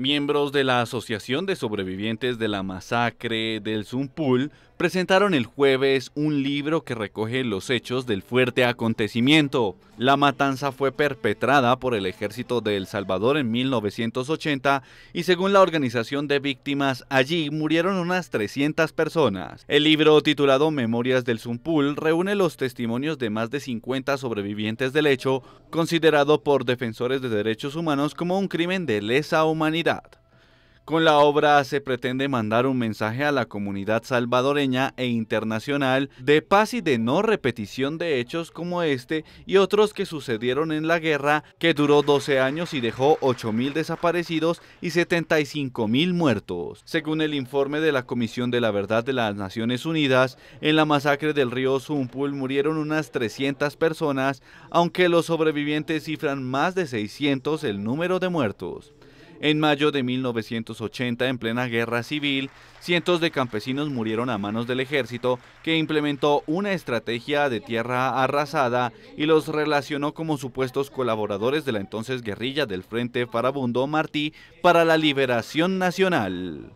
Miembros de la Asociación de Sobrevivientes de la Masacre del Zumpul presentaron el jueves un libro que recoge los hechos del fuerte acontecimiento. La matanza fue perpetrada por el ejército de El Salvador en 1980 y según la organización de víctimas allí murieron unas 300 personas. El libro titulado Memorias del Zumpul reúne los testimonios de más de 50 sobrevivientes del hecho, considerado por defensores de derechos humanos como un crimen de lesa humanidad con la obra se pretende mandar un mensaje a la comunidad salvadoreña e internacional de paz y de no repetición de hechos como este y otros que sucedieron en la guerra que duró 12 años y dejó 8.000 desaparecidos y 75.000 muertos. Según el informe de la Comisión de la Verdad de las Naciones Unidas, en la masacre del río Zumpul murieron unas 300 personas, aunque los sobrevivientes cifran más de 600 el número de muertos. En mayo de 1980, en plena guerra civil, cientos de campesinos murieron a manos del ejército, que implementó una estrategia de tierra arrasada y los relacionó como supuestos colaboradores de la entonces guerrilla del Frente Farabundo Martí para la Liberación Nacional.